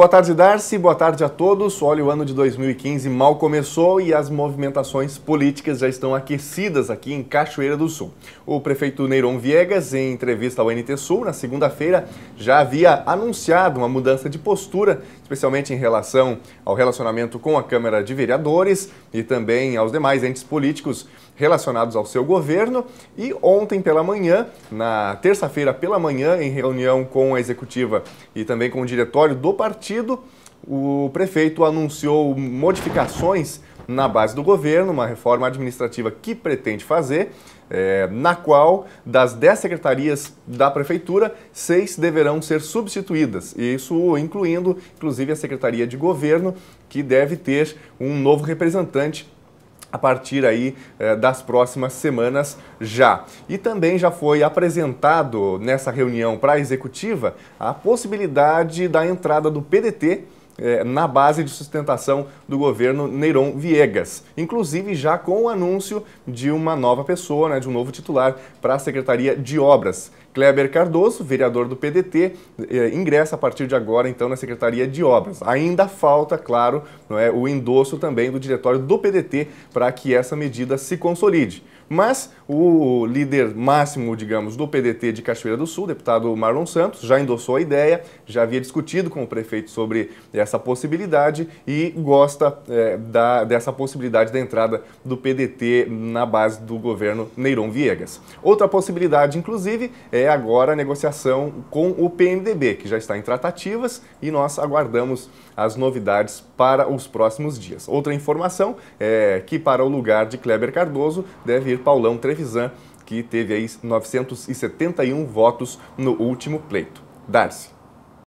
Boa tarde, Darcy. Boa tarde a todos. Olha, o ano de 2015 mal começou e as movimentações políticas já estão aquecidas aqui em Cachoeira do Sul. O prefeito Neiron Viegas, em entrevista ao NT Sul na segunda-feira, já havia anunciado uma mudança de postura, especialmente em relação ao relacionamento com a Câmara de Vereadores e também aos demais entes políticos relacionados ao seu governo. E ontem pela manhã, na terça-feira pela manhã, em reunião com a executiva e também com o diretório do partido, o prefeito anunciou modificações na base do governo, uma reforma administrativa que pretende fazer, é, na qual das 10 secretarias da prefeitura, seis deverão ser substituídas. Isso incluindo, inclusive, a Secretaria de Governo, que deve ter um novo representante a partir aí eh, das próximas semanas já. E também já foi apresentado nessa reunião para a executiva a possibilidade da entrada do PDT é, na base de sustentação do governo Neiron Viegas, inclusive já com o anúncio de uma nova pessoa, né, de um novo titular para a Secretaria de Obras. Kleber Cardoso, vereador do PDT, é, ingressa a partir de agora, então, na Secretaria de Obras. Ainda falta, claro, é, o endosso também do diretório do PDT para que essa medida se consolide. Mas o líder máximo, digamos, do PDT de Cachoeira do Sul, deputado Marlon Santos, já endossou a ideia, já havia discutido com o prefeito sobre essa essa possibilidade e gosta é, da, dessa possibilidade da entrada do PDT na base do governo Neiron Viegas. Outra possibilidade, inclusive, é agora a negociação com o PMDB, que já está em tratativas e nós aguardamos as novidades para os próximos dias. Outra informação é que para o lugar de Kleber Cardoso deve ir Paulão Trevisan, que teve aí 971 votos no último pleito. Darcy.